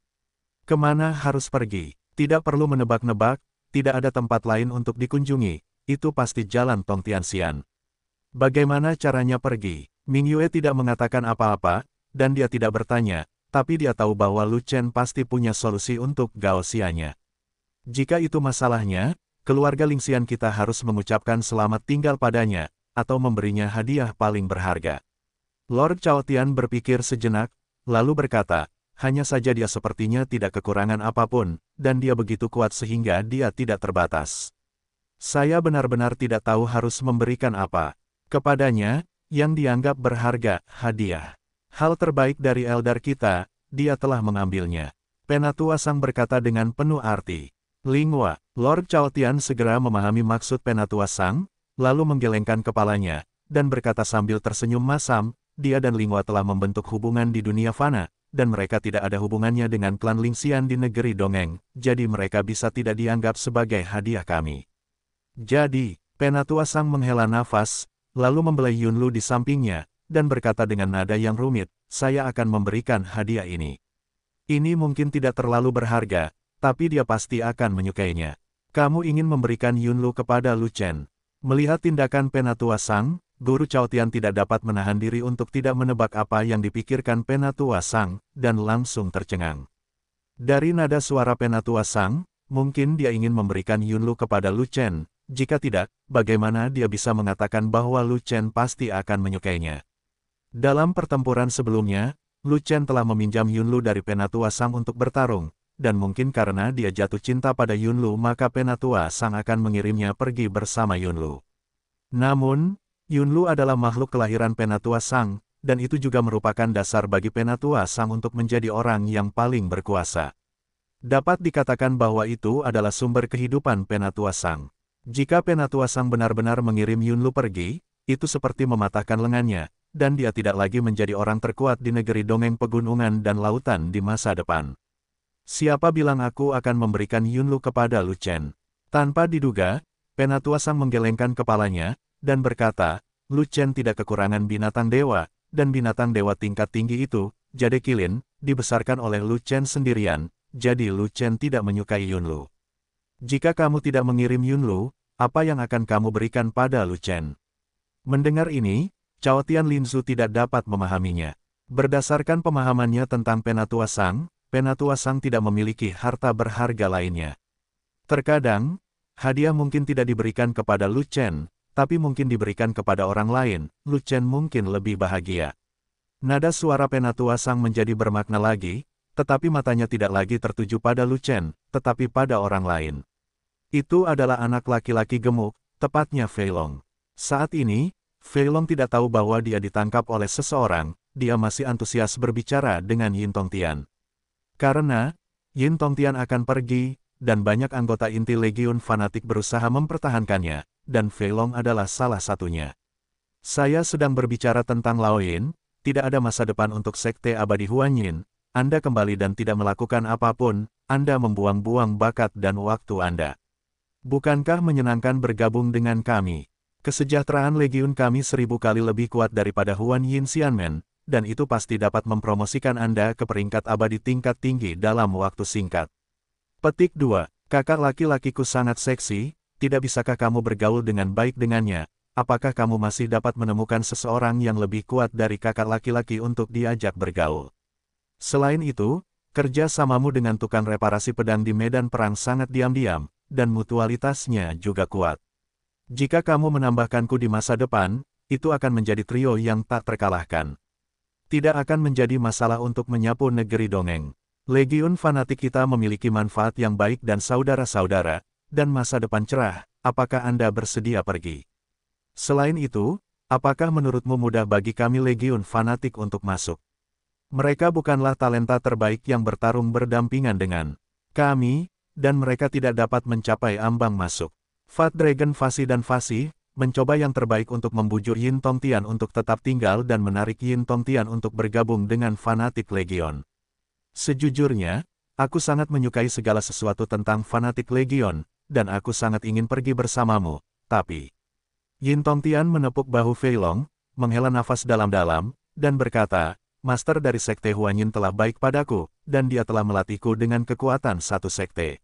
Kemana harus pergi? Tidak perlu menebak-nebak, tidak ada tempat lain untuk dikunjungi, itu pasti jalan Tong Tianxian. Bagaimana caranya pergi? Ming Yue tidak mengatakan apa-apa, dan dia tidak bertanya, tapi dia tahu bahwa Lu Chen pasti punya solusi untuk Gao Xianya. Jika itu masalahnya, keluarga Lingxian kita harus mengucapkan selamat tinggal padanya, atau memberinya hadiah paling berharga. Lord Chaotian berpikir sejenak, lalu berkata, hanya saja dia sepertinya tidak kekurangan apapun, dan dia begitu kuat sehingga dia tidak terbatas. Saya benar-benar tidak tahu harus memberikan apa kepadanya yang dianggap berharga hadiah. Hal terbaik dari Eldar kita, dia telah mengambilnya. Penatua Sang berkata dengan penuh arti. Lingua, Lord Chaotian segera memahami maksud Penatua Sang, lalu menggelengkan kepalanya, dan berkata sambil tersenyum masam, dia dan Lingua telah membentuk hubungan di dunia fana, dan mereka tidak ada hubungannya dengan klan Lingxian di negeri Dongeng, jadi mereka bisa tidak dianggap sebagai hadiah kami. Jadi, Penatua Sang menghela nafas, lalu membelai Yunlu di sampingnya, dan berkata dengan nada yang rumit, saya akan memberikan hadiah ini. Ini mungkin tidak terlalu berharga, tapi dia pasti akan menyukainya. Kamu ingin memberikan Yunlu kepada Lu Chen. Melihat tindakan Penatua Sang, Guru Cao Tian tidak dapat menahan diri untuk tidak menebak apa yang dipikirkan Penatua Sang, dan langsung tercengang. Dari nada suara Penatua Sang, mungkin dia ingin memberikan Yunlu kepada Lu Chen, jika tidak, bagaimana dia bisa mengatakan bahwa Lu Chen pasti akan menyukainya. Dalam pertempuran sebelumnya, Lu Chen telah meminjam Yunlu dari Penatua Sang untuk bertarung, dan mungkin karena dia jatuh cinta pada Yunlu maka Penatua Sang akan mengirimnya pergi bersama Yunlu. Namun, Yunlu adalah makhluk kelahiran Penatua Sang, dan itu juga merupakan dasar bagi Penatua Sang untuk menjadi orang yang paling berkuasa. Dapat dikatakan bahwa itu adalah sumber kehidupan Penatua Sang. Jika Penatua Sang benar-benar mengirim Yunlu pergi, itu seperti mematahkan lengannya, dan dia tidak lagi menjadi orang terkuat di negeri dongeng pegunungan dan lautan di masa depan. Siapa bilang aku akan memberikan Yunlu kepada Lu Chen? Tanpa diduga, Penatua Sang menggelengkan kepalanya, dan berkata, Lu Chen tidak kekurangan binatang dewa, dan binatang dewa tingkat tinggi itu, Jade Kilin, dibesarkan oleh Lu Chen sendirian, jadi Lu Chen tidak menyukai Yun Lu. Jika kamu tidak mengirim Yun Lu, apa yang akan kamu berikan pada Lu Chen? Mendengar ini, Cao Tian Linzu tidak dapat memahaminya. Berdasarkan pemahamannya tentang Penatua Sang, Penatua Sang tidak memiliki harta berharga lainnya. Terkadang, hadiah mungkin tidak diberikan kepada Lu Chen, tapi mungkin diberikan kepada orang lain, Lu Chen mungkin lebih bahagia. Nada suara penatua sang menjadi bermakna lagi, tetapi matanya tidak lagi tertuju pada Lu Chen, tetapi pada orang lain. Itu adalah anak laki-laki gemuk, tepatnya Fei Long. Saat ini, Fei Long tidak tahu bahwa dia ditangkap oleh seseorang, dia masih antusias berbicara dengan Yin Tong Tian. Karena, Yin Tong Tian akan pergi, dan banyak anggota inti Legiun fanatik berusaha mempertahankannya, dan Feilong adalah salah satunya. Saya sedang berbicara tentang Laoyin, tidak ada masa depan untuk Sekte Abadi Huanyin, Anda kembali dan tidak melakukan apapun, Anda membuang-buang bakat dan waktu Anda. Bukankah menyenangkan bergabung dengan kami? Kesejahteraan legiun kami seribu kali lebih kuat daripada Huan Yin Xianmen, dan itu pasti dapat mempromosikan Anda ke peringkat abadi tingkat tinggi dalam waktu singkat. Petik 2. Kakak laki-lakiku sangat seksi, tidak bisakah kamu bergaul dengan baik dengannya? Apakah kamu masih dapat menemukan seseorang yang lebih kuat dari kakak laki-laki untuk diajak bergaul? Selain itu, kerja samamu dengan tukang reparasi pedang di medan perang sangat diam-diam, dan mutualitasnya juga kuat. Jika kamu menambahkanku di masa depan, itu akan menjadi trio yang tak terkalahkan. Tidak akan menjadi masalah untuk menyapu negeri dongeng. Legiun fanatik kita memiliki manfaat yang baik dan saudara-saudara, dan masa depan cerah, apakah Anda bersedia pergi? Selain itu, apakah menurutmu mudah bagi kami legiun fanatik untuk masuk? Mereka bukanlah talenta terbaik yang bertarung berdampingan dengan kami, dan mereka tidak dapat mencapai ambang masuk. Fat Dragon Fasi dan Fasi, mencoba yang terbaik untuk membujuk Yin Tongtian untuk tetap tinggal dan menarik Yin Tongtian untuk bergabung dengan fanatik legion. Sejujurnya, aku sangat menyukai segala sesuatu tentang fanatik legion, dan aku sangat ingin pergi bersamamu, tapi... Yin Tongtian menepuk bahu Fei Long, menghela nafas dalam-dalam, dan berkata, Master dari Sekte Huan Yin telah baik padaku, dan dia telah melatihku dengan kekuatan satu Sekte.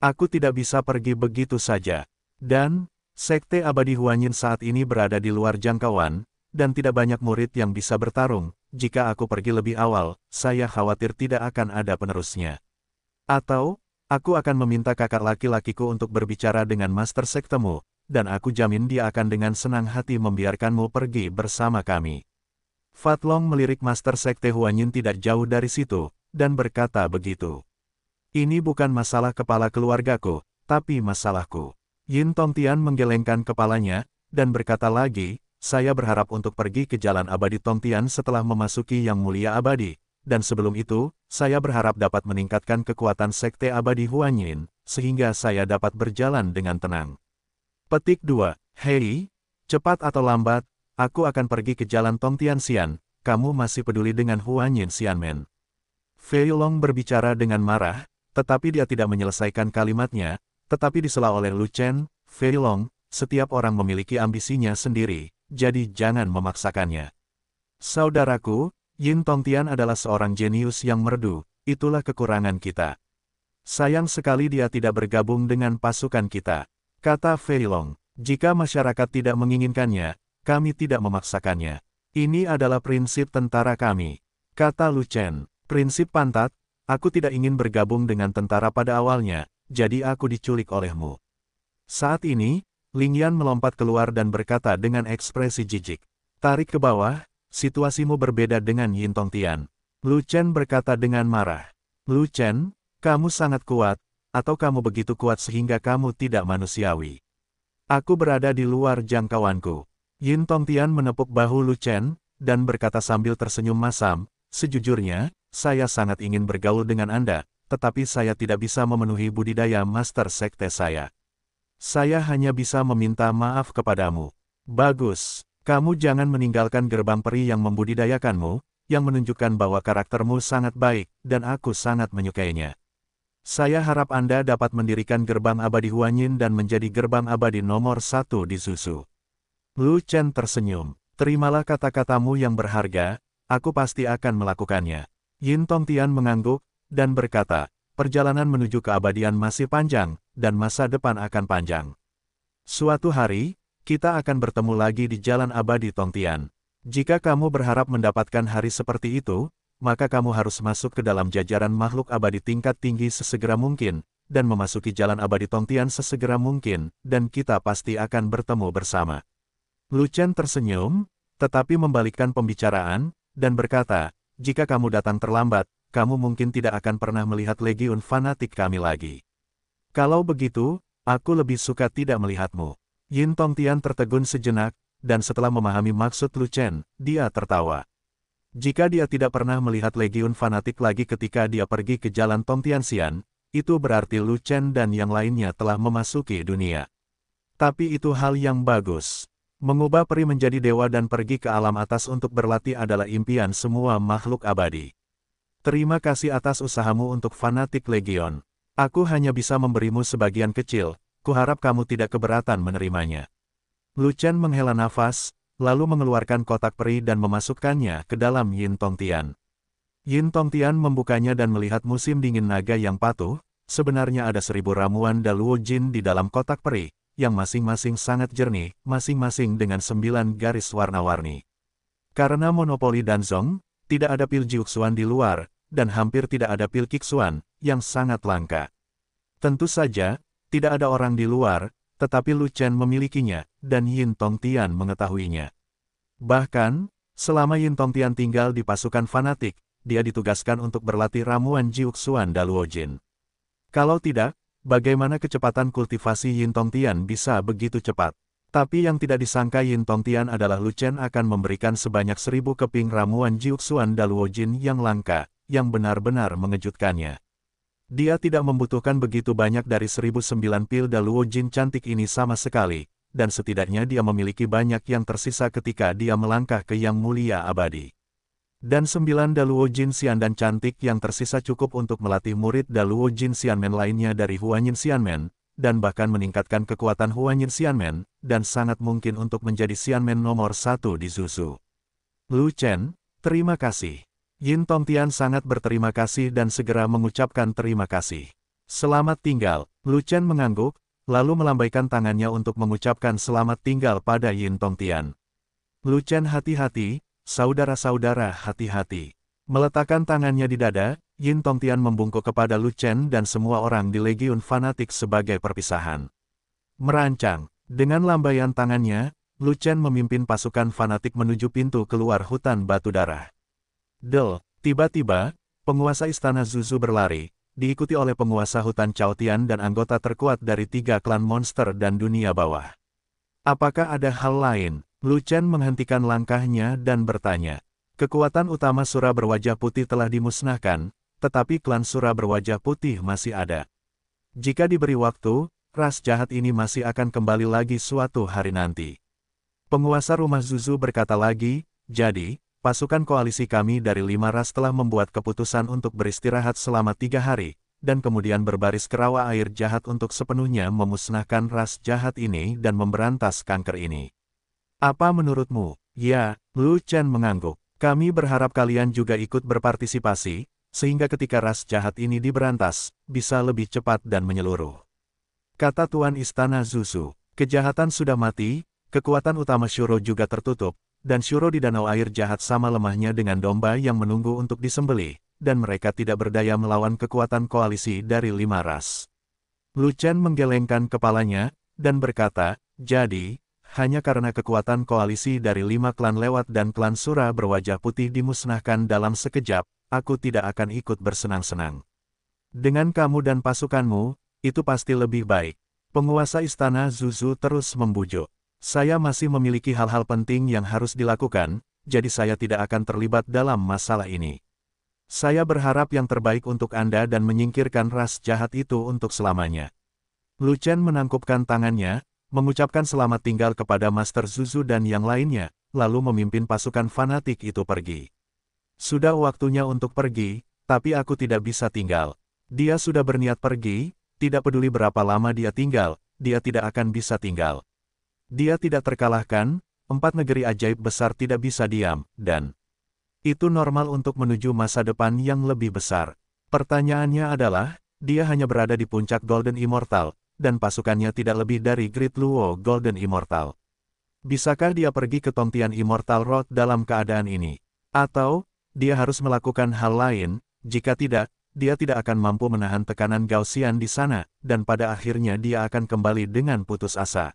Aku tidak bisa pergi begitu saja. Dan, Sekte Abadi Huan Yin saat ini berada di luar jangkauan, dan tidak banyak murid yang bisa bertarung, jika aku pergi lebih awal, saya khawatir tidak akan ada penerusnya. Atau, Aku akan meminta kakak laki-lakiku untuk berbicara dengan Master Sektemu, dan aku jamin dia akan dengan senang hati membiarkanmu pergi bersama kami. Fatlong melirik Master Sekte Huanyin tidak jauh dari situ, dan berkata begitu. Ini bukan masalah kepala keluargaku, tapi masalahku. Yin Tongtian menggelengkan kepalanya, dan berkata lagi, saya berharap untuk pergi ke jalan abadi Tongtian setelah memasuki yang mulia abadi, dan sebelum itu, saya berharap dapat meningkatkan kekuatan Sekte Abadi Huanyin, sehingga saya dapat berjalan dengan tenang. Petik 2. Hei, cepat atau lambat, aku akan pergi ke jalan Tong Xian. kamu masih peduli dengan Huanyin Xianmen. Fei Long berbicara dengan marah, tetapi dia tidak menyelesaikan kalimatnya, tetapi disela oleh Lu Chen, Fei Long, setiap orang memiliki ambisinya sendiri, jadi jangan memaksakannya. Saudaraku, Yin Tongtian adalah seorang jenius yang merdu, itulah kekurangan kita. Sayang sekali dia tidak bergabung dengan pasukan kita. Kata Feilong, jika masyarakat tidak menginginkannya, kami tidak memaksakannya. Ini adalah prinsip tentara kami. Kata Lu Chen, prinsip pantat, aku tidak ingin bergabung dengan tentara pada awalnya, jadi aku diculik olehmu. Saat ini, Ling Yan melompat keluar dan berkata dengan ekspresi jijik. Tarik ke bawah, situasimu berbeda dengan Yin Tong Tian. Lu Chen berkata dengan marah. Lu Chen, kamu sangat kuat, atau kamu begitu kuat sehingga kamu tidak manusiawi. Aku berada di luar jangkauanku. Yin Tong Tian menepuk bahu Lu Chen, dan berkata sambil tersenyum masam, Sejujurnya, saya sangat ingin bergaul dengan Anda, tetapi saya tidak bisa memenuhi budidaya master sekte saya. Saya hanya bisa meminta maaf kepadamu. Bagus. Kamu jangan meninggalkan gerbang peri yang membudidayakanmu, yang menunjukkan bahwa karaktermu sangat baik, dan aku sangat menyukainya. Saya harap Anda dapat mendirikan gerbang abadi Huanyin dan menjadi gerbang abadi nomor satu di Susu. Lu Chen tersenyum. Terimalah kata-katamu yang berharga, aku pasti akan melakukannya. Yin Tong Tian mengangguk, dan berkata, perjalanan menuju keabadian masih panjang, dan masa depan akan panjang. Suatu hari, kita akan bertemu lagi di Jalan Abadi Tongtian. Jika kamu berharap mendapatkan hari seperti itu, maka kamu harus masuk ke dalam jajaran makhluk abadi tingkat tinggi sesegera mungkin, dan memasuki jalan abadi Tongtian sesegera mungkin, dan kita pasti akan bertemu bersama. Lucian tersenyum, tetapi membalikkan pembicaraan, dan berkata, jika kamu datang terlambat, kamu mungkin tidak akan pernah melihat legiun fanatik kami lagi. Kalau begitu, aku lebih suka tidak melihatmu. Yin Tong Tian tertegun sejenak, dan setelah memahami maksud Lu Chen, dia tertawa. Jika dia tidak pernah melihat legiun fanatik lagi ketika dia pergi ke jalan Tong Tian Xian, itu berarti Lu Chen dan yang lainnya telah memasuki dunia. Tapi itu hal yang bagus. Mengubah peri menjadi dewa dan pergi ke alam atas untuk berlatih adalah impian semua makhluk abadi. Terima kasih atas usahamu untuk fanatik legion. Aku hanya bisa memberimu sebagian kecil, kuharap kamu tidak keberatan menerimanya. Lucian menghela nafas, lalu mengeluarkan kotak peri dan memasukkannya ke dalam Yin Tong Tian. Yin Tong Tian membukanya dan melihat musim dingin naga yang patuh, sebenarnya ada seribu ramuan Daluo Jin di dalam kotak peri, yang masing-masing sangat jernih, masing-masing dengan sembilan garis warna-warni. Karena monopoli Danzong, tidak ada pil jiuksuan di luar, dan hampir tidak ada pil kiksuan, yang sangat langka. Tentu saja, tidak ada orang di luar, tetapi Lu Chen memilikinya, dan Yin Tong Tian mengetahuinya. Bahkan, selama Yin Tong Tian tinggal di pasukan fanatik, dia ditugaskan untuk berlatih ramuan Jiuxuan Daluojin. Kalau tidak, bagaimana kecepatan kultivasi Yin Tong Tian bisa begitu cepat? Tapi yang tidak disangka Yin Tong Tian adalah Lu Chen akan memberikan sebanyak seribu keping ramuan Jiuxuan Daluojin yang langka, yang benar-benar mengejutkannya. Dia tidak membutuhkan begitu banyak dari 1009 pil Daluo Jin cantik ini sama sekali, dan setidaknya dia memiliki banyak yang tersisa ketika dia melangkah ke Yang Mulia Abadi. Dan sembilan Daluo Jin Xian dan cantik yang tersisa cukup untuk melatih murid Daluo Jin Xianmen lainnya dari Huanyin Xianmen, dan bahkan meningkatkan kekuatan Huanyin Xianmen, dan sangat mungkin untuk menjadi Xianmen nomor satu di Zuzu. Lu Chen, terima kasih. Yin Tong Tian sangat berterima kasih dan segera mengucapkan terima kasih. Selamat tinggal, Lu Chen mengangguk, lalu melambaikan tangannya untuk mengucapkan selamat tinggal pada Yin Tong Tian. Lu Chen hati-hati, saudara-saudara hati-hati. Meletakkan tangannya di dada, Yin Tong Tian membungkuk kepada Lu Chen dan semua orang di Legiun Fanatik sebagai perpisahan. Merancang, dengan lambaian tangannya, Lu Chen memimpin pasukan fanatik menuju pintu keluar hutan batu darah. Del, tiba-tiba, penguasa istana Zuzu berlari, diikuti oleh penguasa hutan Chaotian dan anggota terkuat dari tiga klan monster dan dunia bawah. Apakah ada hal lain? Lu Chen menghentikan langkahnya dan bertanya. Kekuatan utama Sura berwajah putih telah dimusnahkan, tetapi klan Sura berwajah putih masih ada. Jika diberi waktu, ras jahat ini masih akan kembali lagi suatu hari nanti. Penguasa rumah Zuzu berkata lagi, jadi, pasukan koalisi kami dari lima ras telah membuat keputusan untuk beristirahat selama tiga hari, dan kemudian berbaris ke rawa air jahat untuk sepenuhnya memusnahkan ras jahat ini dan memberantas kanker ini. Apa menurutmu? Ya, Lu Chen mengangguk. Kami berharap kalian juga ikut berpartisipasi, sehingga ketika ras jahat ini diberantas, bisa lebih cepat dan menyeluruh. Kata Tuan Istana Zuzu, kejahatan sudah mati, kekuatan utama Shuro juga tertutup, dan Syuro di danau air jahat sama lemahnya dengan domba yang menunggu untuk disembelih, dan mereka tidak berdaya melawan kekuatan koalisi dari lima ras. Lucan menggelengkan kepalanya, dan berkata, jadi, hanya karena kekuatan koalisi dari lima klan lewat dan klan Sura berwajah putih dimusnahkan dalam sekejap, aku tidak akan ikut bersenang-senang. Dengan kamu dan pasukanmu, itu pasti lebih baik. Penguasa istana Zuzu terus membujuk. Saya masih memiliki hal-hal penting yang harus dilakukan, jadi saya tidak akan terlibat dalam masalah ini. Saya berharap yang terbaik untuk Anda dan menyingkirkan ras jahat itu untuk selamanya. Lu Chen menangkupkan tangannya, mengucapkan selamat tinggal kepada Master Zuzu dan yang lainnya, lalu memimpin pasukan fanatik itu pergi. Sudah waktunya untuk pergi, tapi aku tidak bisa tinggal. Dia sudah berniat pergi, tidak peduli berapa lama dia tinggal, dia tidak akan bisa tinggal. Dia tidak terkalahkan, empat negeri ajaib besar tidak bisa diam, dan itu normal untuk menuju masa depan yang lebih besar. Pertanyaannya adalah, dia hanya berada di puncak Golden Immortal, dan pasukannya tidak lebih dari Great Luo Golden Immortal. Bisakah dia pergi ke Tongtian Immortal Road dalam keadaan ini? Atau, dia harus melakukan hal lain, jika tidak, dia tidak akan mampu menahan tekanan Gaussian di sana, dan pada akhirnya dia akan kembali dengan putus asa.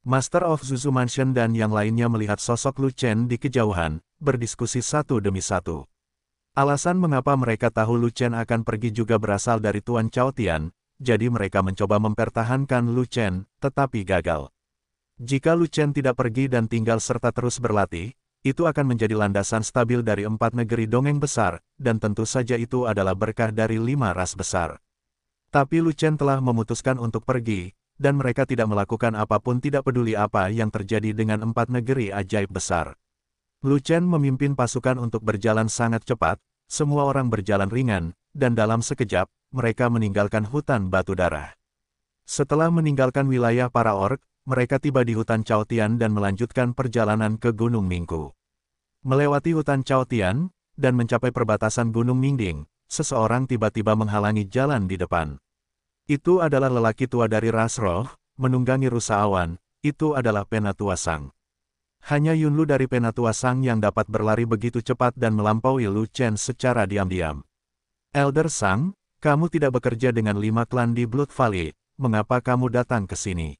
Master of Zuzu Mansion dan yang lainnya melihat sosok Lu Chen di kejauhan, berdiskusi satu demi satu. Alasan mengapa mereka tahu Lu Chen akan pergi juga berasal dari Tuan Chao Tian, jadi mereka mencoba mempertahankan Lu Chen, tetapi gagal. Jika Lu Chen tidak pergi dan tinggal serta terus berlatih, itu akan menjadi landasan stabil dari empat negeri dongeng besar, dan tentu saja itu adalah berkah dari lima ras besar. Tapi Lu Chen telah memutuskan untuk pergi, dan mereka tidak melakukan apapun tidak peduli apa yang terjadi dengan empat negeri ajaib besar. Lu Chen memimpin pasukan untuk berjalan sangat cepat, semua orang berjalan ringan, dan dalam sekejap, mereka meninggalkan hutan batu darah. Setelah meninggalkan wilayah para ork, mereka tiba di hutan Tian dan melanjutkan perjalanan ke Gunung Mingku. Melewati hutan Tian, dan mencapai perbatasan Gunung Mingding, seseorang tiba-tiba menghalangi jalan di depan. Itu adalah lelaki tua dari ras roh, menunggangi rusa awan, itu adalah Penatua Sang. Hanya Yunlu dari Penatua Sang yang dapat berlari begitu cepat dan melampaui Lu Chen secara diam-diam. Elder Sang, kamu tidak bekerja dengan lima klan di Blood Valley, mengapa kamu datang ke sini?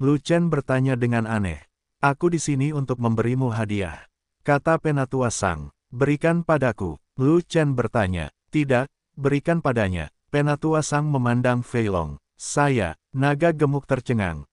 Lu Chen bertanya dengan aneh. Aku di sini untuk memberimu hadiah. Kata Penatua Sang, berikan padaku. Lu Chen bertanya, tidak, berikan padanya. Penatua Sang memandang Feilong. Saya, naga gemuk tercengang,